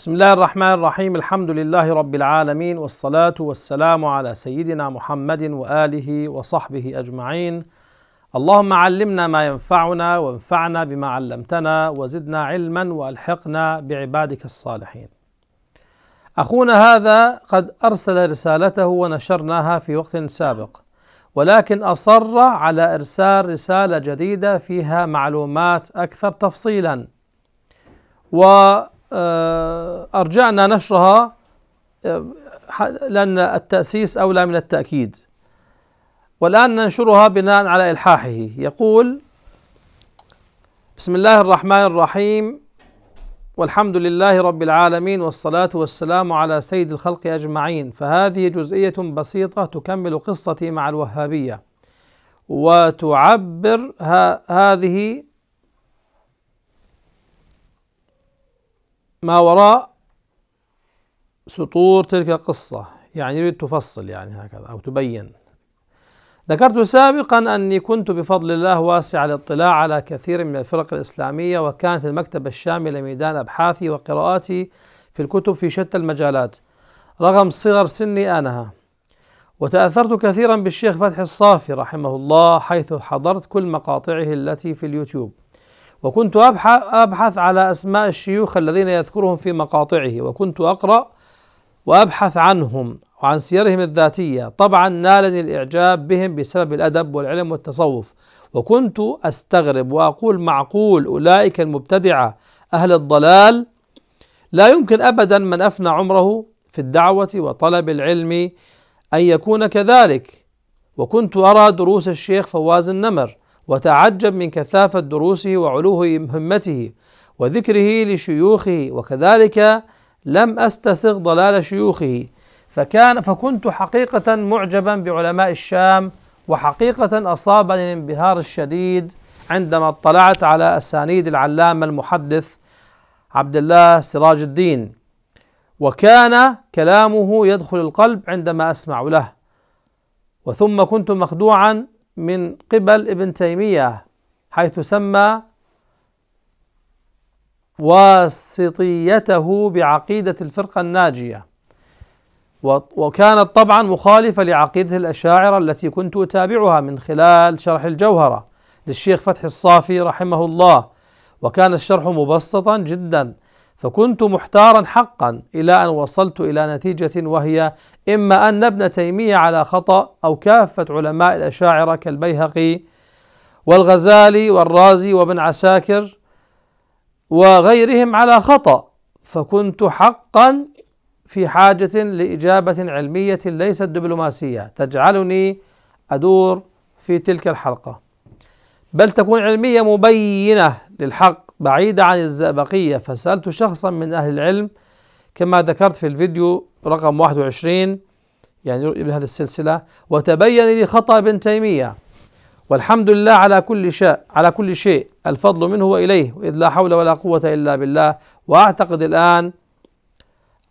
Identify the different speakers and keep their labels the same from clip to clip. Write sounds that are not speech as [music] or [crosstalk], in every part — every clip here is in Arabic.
Speaker 1: بسم الله الرحمن الرحيم الحمد لله رب العالمين والصلاة والسلام على سيدنا محمد وآله وصحبه أجمعين اللهم علمنا ما ينفعنا وانفعنا بما علمتنا وزدنا علما والحقنا بعبادك الصالحين. اخونا هذا قد ارسل رسالته ونشرناها في وقت سابق ولكن اصر على ارسال رساله جديده فيها معلومات اكثر تفصيلا. و آه، أرجعنا نشرها آه، لأن التأسيس أولى من التأكيد والآن ننشرها بناء على إلحاحه يقول بسم الله الرحمن الرحيم والحمد لله رب العالمين والصلاة والسلام على سيد الخلق أجمعين فهذه جزئية بسيطة تكمل قصتي مع الوهابية وتعبر هذه ما وراء سطور تلك القصة يعني يريد تفصل يعني هكذا أو تبين ذكرت سابقا أني كنت بفضل الله واسع الاطلاع على كثير من الفرق الإسلامية وكانت المكتبة الشاملة ميدان أبحاثي وقراءاتي في الكتب في شتى المجالات رغم صغر سني آنها وتأثرت كثيرا بالشيخ فتحي الصافي رحمه الله حيث حضرت كل مقاطعه التي في اليوتيوب وكنت أبحث على أسماء الشيوخ الذين يذكرهم في مقاطعه وكنت أقرأ وأبحث عنهم وعن سيرهم الذاتية طبعا نالني الإعجاب بهم بسبب الأدب والعلم والتصوف وكنت أستغرب وأقول معقول أولئك المبتدعة أهل الضلال لا يمكن أبدا من أفنى عمره في الدعوة وطلب العلم أن يكون كذلك وكنت أرى دروس الشيخ فواز النمر وتعجب من كثافة دروسه وعلو همته وذكره لشيوخه وكذلك لم أستسغ ضلال شيوخه فكان فكنت حقيقة معجبا بعلماء الشام وحقيقة أصابني الانبهار الشديد عندما اطلعت على أسانيد العلامة المحدث عبد الله سراج الدين وكان كلامه يدخل القلب عندما أسمع له وثم كنت مخدوعا من قبل ابن تيمية حيث سمى واسطيته بعقيدة الفرقة الناجية وكانت طبعا مخالفة لعقيدة الأشاعرة التي كنت أتابعها من خلال شرح الجوهرة للشيخ فتح الصافي رحمه الله وكان الشرح مبسطا جدا فكنت محتارا حقا إلى أن وصلت إلى نتيجة وهي إما أن ابن تيمية على خطأ أو كافة علماء الأشاعرة كالبيهقي والغزالي والرازي وابن عساكر وغيرهم على خطأ فكنت حقا في حاجة لإجابة علمية ليست دبلوماسية تجعلني أدور في تلك الحلقة بل تكون علمية مبينة للحق بعيدة عن الزئبقية فسألت شخصا من أهل العلم كما ذكرت في الفيديو رقم 21 يعني من هذه السلسلة وتبين لي خطأ ابن تيمية والحمد لله على كل شيء على كل شيء الفضل منه وإليه وإذ لا حول ولا قوة إلا بالله وأعتقد الآن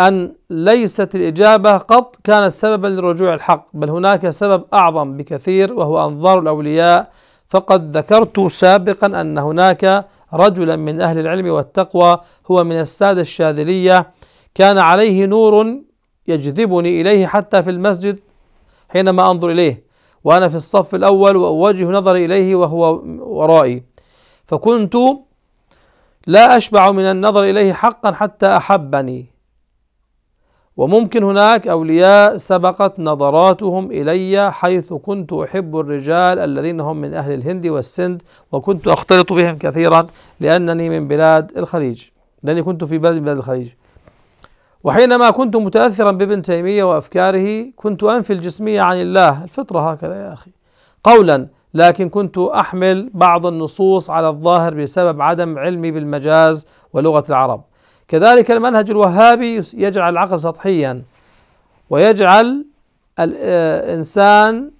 Speaker 1: أن ليست الإجابة قط كانت سببا لرجوع الحق بل هناك سبب أعظم بكثير وهو أنظار الأولياء فقد ذكرت سابقا أن هناك رجلا من أهل العلم والتقوى هو من السادة الشاذلية كان عليه نور يجذبني إليه حتى في المسجد حينما أنظر إليه وأنا في الصف الأول وأوجه نظري إليه وهو ورائي فكنت لا أشبع من النظر إليه حقا حتى أحبني وممكن هناك أولياء سبقت نظراتهم إلي حيث كنت أحب الرجال الذين هم من أهل الهند والسند وكنت أختلط بهم كثيرا لأنني من بلاد الخليج لأني كنت في بلد من بلاد الخليج وحينما كنت متأثرا بابن تيمية وأفكاره كنت أنفي الجسمية عن الله الفطرة هكذا يا أخي قولا لكن كنت أحمل بعض النصوص على الظاهر بسبب عدم علمي بالمجاز ولغة العرب كذلك المنهج الوهابي يجعل العقل سطحيا ويجعل الإنسان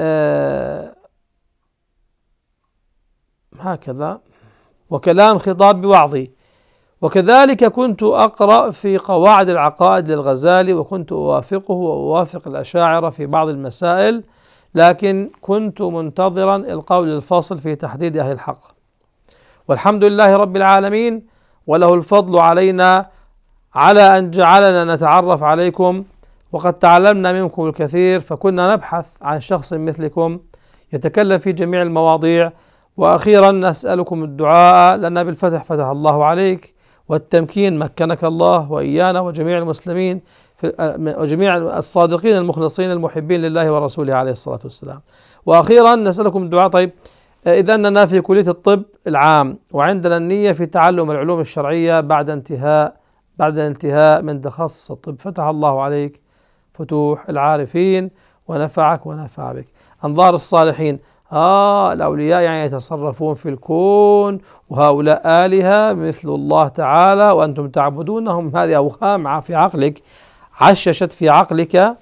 Speaker 1: آه، آه، هكذا وكلام خطاب بوعظي وكذلك كنت أقرأ في قواعد العقائد للغزالي وكنت أوافقه وأوافق الأشاعرة في بعض المسائل لكن كنت منتظرا القول الفاصل في تحديد أهل الحق والحمد لله رب العالمين وله الفضل علينا على أن جعلنا نتعرف عليكم وقد تعلمنا منكم الكثير فكنا نبحث عن شخص مثلكم يتكلم في جميع المواضيع وأخيرا نسألكم الدعاء لنا بالفتح فتح الله عليك والتمكين مكنك الله وإيانا وجميع المسلمين وجميع الصادقين المخلصين المحبين لله ورسوله عليه الصلاة والسلام وأخيرا نسألكم الدعاء طيب إذ أننا في كلية الطب العام وعندنا النية في تعلم العلوم الشرعية بعد انتهاء بعد الانتهاء من تخصص الطب فتح الله عليك فتوح العارفين ونفعك ونفع بك أنظار الصالحين آه الأولياء يعني يتصرفون في الكون وهؤلاء آلهة مثل الله تعالى وأنتم تعبدونهم هذه أوهام في عقلك عششت في عقلك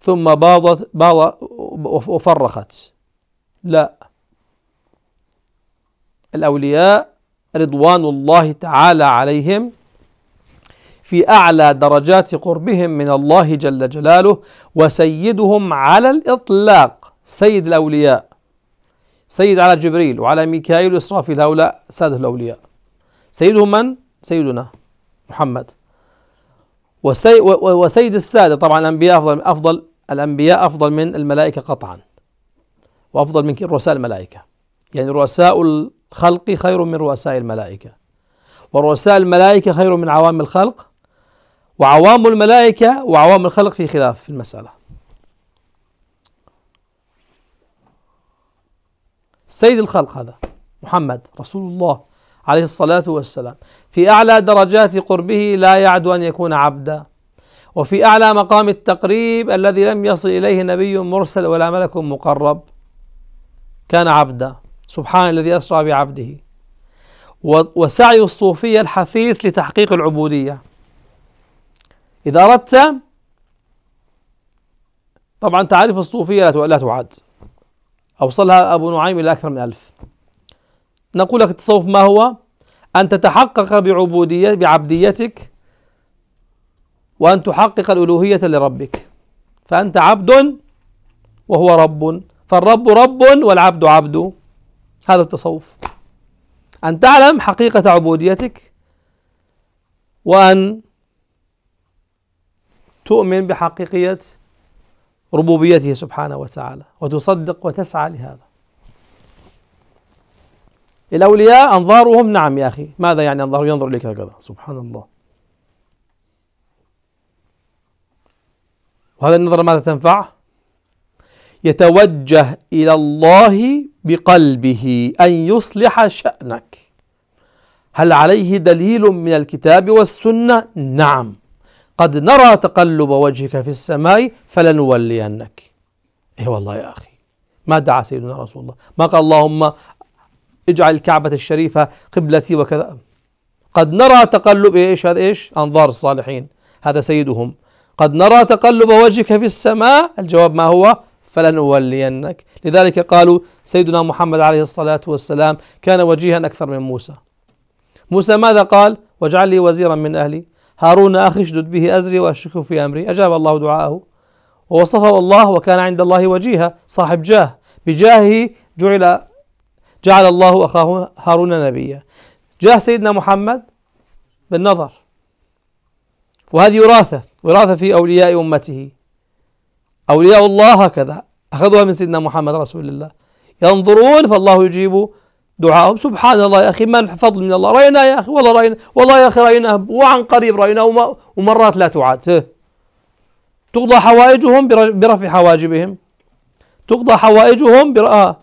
Speaker 1: ثم باضت باض وفرخت لا الأولياء رضوان الله تعالى عليهم في أعلى درجات قربهم من الله جل جلاله وسيدهم على الإطلاق سيد الأولياء سيد على جبريل وعلى ميكائيل وإسرافيل هؤلاء سادة الأولياء سيدهم من؟ سيدنا محمد وسي وسيد السادة طبعا الأنبياء أفضل أفضل الأنبياء أفضل من الملائكة قطعا وأفضل من رؤساء الملائكة يعني رؤساء الخلق خير من رؤساء الملائكة ورؤساء الملائكة خير من عوام الخلق وعوام الملائكة وعوام الخلق في خلاف في المسألة سيد الخلق هذا محمد رسول الله عليه الصلاة والسلام في أعلى درجات قربه لا يعد أن يكون عبدا وفي أعلى مقام التقريب الذي لم يصل إليه نبي مرسل ولا ملك مقرب كان عبدا سبحان الذي أسرى بعبده وسعي الصوفية الحثيث لتحقيق العبودية إذا أردت طبعا تعرف الصوفية لا تعد أوصلها أبو نعيم إلى أكثر من ألف نقول لك التصوف ما هو أن تتحقق بعبودية بعبديتك وأن تحقق الألوهية لربك فأنت عبد وهو رب فالرب رب والعبد عبد هذا التصوف أن تعلم حقيقة عبوديتك وأن تؤمن بحقيقية ربوبيته سبحانه وتعالى وتصدق وتسعى لهذا الأولياء أنظارهم نعم يا أخي ماذا يعني أنظار ينظر إليك هكذا سبحان الله وهذا النظر ماذا تنفع يتوجه إلى الله بقلبه أن يصلح شأنك هل عليه دليل من الكتاب والسنة؟ نعم قد نرى تقلب وجهك في السماء فلنولينك إيه والله يا أخي ما دعا سيدنا رسول الله ما قال اللهم اجعل الكعبة الشريفة قبلتي وكذا قد نرى تقلب إيش هذا إيش أنظار الصالحين هذا سيدهم قد نرى تقلب وجهك في السماء الجواب ما هو فلنولينك لذلك قالوا سيدنا محمد عليه الصلاة والسلام كان وجيها أكثر من موسى موسى ماذا قال واجعل لي وزيرا من أهلي هارون أخي اشدد به أزري وأشركه في أمري أجاب الله دعاءه ووصفه الله وكان عند الله وجيها صاحب جاه بجاهه جعل جعل الله أخاه هارون نبيا جاه سيدنا محمد بالنظر وهذه وراثة وراثة في أولياء أمته أولياء الله هكذا أخذوها من سيدنا محمد رسول الله ينظرون فالله يجيب دعاءهم سبحان الله يا أخي ما فضل من الله رأينا يا أخي والله رأينا والله يا أخي رأيناه وعن قريب رأيناه ومرات لا تعاد تقضى حوائجهم برفع حواجبهم تقضى حوائجهم برأى آه.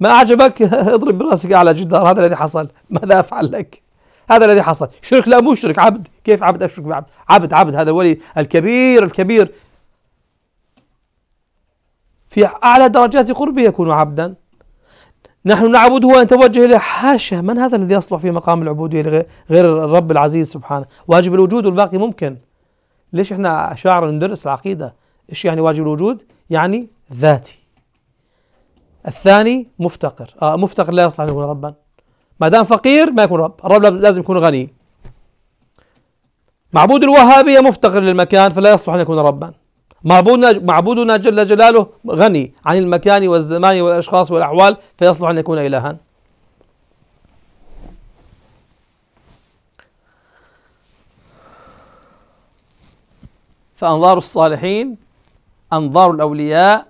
Speaker 1: ما أعجبك [laughs] اضرب برأسك على جدار هذا الذي حصل ماذا أفعل لك هذا الذي حصل شرك لا مو شرك عبد كيف عبد أشرك بعبد عبد عبد هذا الولي الكبير الكبير في أعلى درجات قربه يكون عبدا نحن نعبده ونتوجه إليه حاشا من هذا الذي يصلح في مقام العبودية غير الرب العزيز سبحانه واجب الوجود والباقي ممكن ليش احنا شاعر ندرس العقيدة ايش يعني واجب الوجود يعني ذاتي الثاني مفتقر آه مفتقر لا يصلح أن يكون ربا ما دام فقير ما يكون رب الرب لازم يكون غني معبود الوهابية مفتقر للمكان فلا يصلح أن يكون ربا معبودنا معبودنا جل جلاله غني عن المكان والزمان والاشخاص والاحوال فيصلح ان يكون الها. فانظار الصالحين انظار الاولياء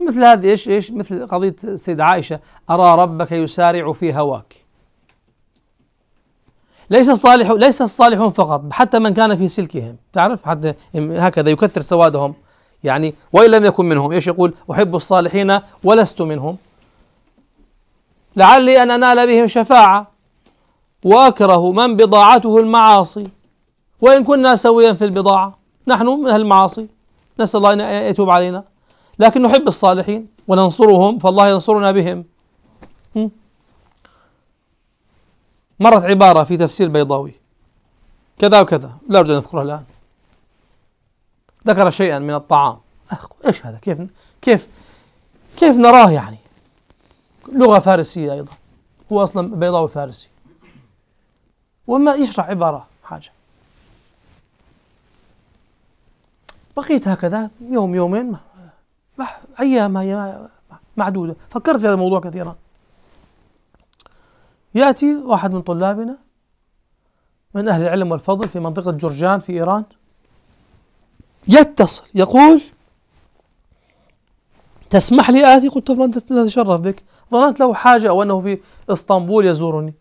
Speaker 1: مثل هذه ايش ايش مثل قضيه السيده عائشه ارى ربك يسارع في هواك. ليس الصالح ليس الصالحون فقط حتى من كان في سلكهم تعرف حتى هكذا يكثر سوادهم يعني وإن لم يكن منهم ايش يقول أحب الصالحين ولست منهم لعلي أن أنال بهم شفاعة وأكره من بضاعته المعاصي وإن كنا سويا في البضاعة نحن من أهل المعاصي نسأل الله أن يتوب علينا لكن نحب الصالحين وننصرهم فالله ينصرنا بهم مرت عبارة في تفسير بيضاوي كذا وكذا لا أريد أن أذكرها الآن ذكر شيئا من الطعام إيش هذا كيف كيف كيف نراه يعني لغة فارسية أيضا هو أصلا بيضاوي فارسي وما يشرح عبارة حاجة بقيت هكذا يوم يومين أيام هي معدودة فكرت في هذا الموضوع كثيرا يأتي واحد من طلابنا من أهل العلم والفضل في منطقة جرجان في إيران يتصل يقول تسمح لي آتي قلت له لا أتشرف بك ظننت له حاجة أو أنه في إسطنبول يزورني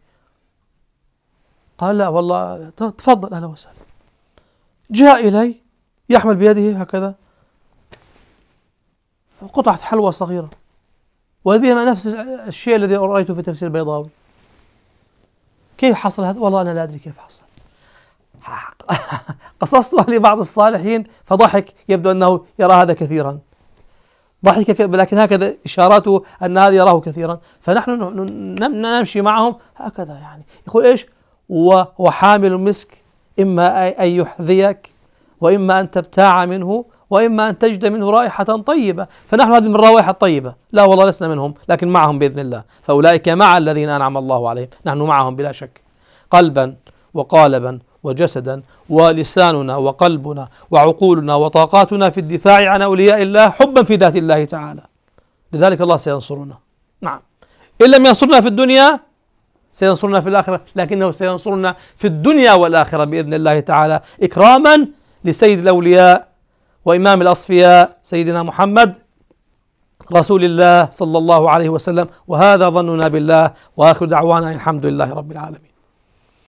Speaker 1: قال لا والله تفضل أهلا وسهلا جاء إلي يحمل بيده هكذا قطعة حلوى صغيرة وهذه نفس الشيء الذي رأيته في تفسير البيضاوي كيف حصل هذا؟ والله أنا لا أدري كيف حصل [laughs] قصصتها لبعض الصالحين فضحك يبدو أنه يرى هذا كثيرا ضحك لكن هكذا إشاراته أن هذا يراه كثيرا فنحن نمشي معهم هكذا يعني يقول إيش وحامل المسك إما أن يحذيك وإما أن تبتاع منه وإما أن تجد منه رائحة طيبة فنحن هذه من الروائح الطيبة لا والله لسنا منهم لكن معهم بإذن الله فأولئك مع الذين أنعم الله عليهم نحن معهم بلا شك قلبا وقالبا وجسدا ولساننا وقلبنا وعقولنا وطاقاتنا في الدفاع عن أولياء الله حبا في ذات الله تعالى لذلك الله سينصرنا نعم إن لم ينصرنا في الدنيا سينصرنا في الآخرة لكنه سينصرنا في الدنيا والآخرة بإذن الله تعالى إكراما لسيد الأولياء وإمام الأصفياء سيدنا محمد رسول الله صلى الله عليه وسلم وهذا ظننا بالله وآخر دعوانا الحمد لله رب العالمين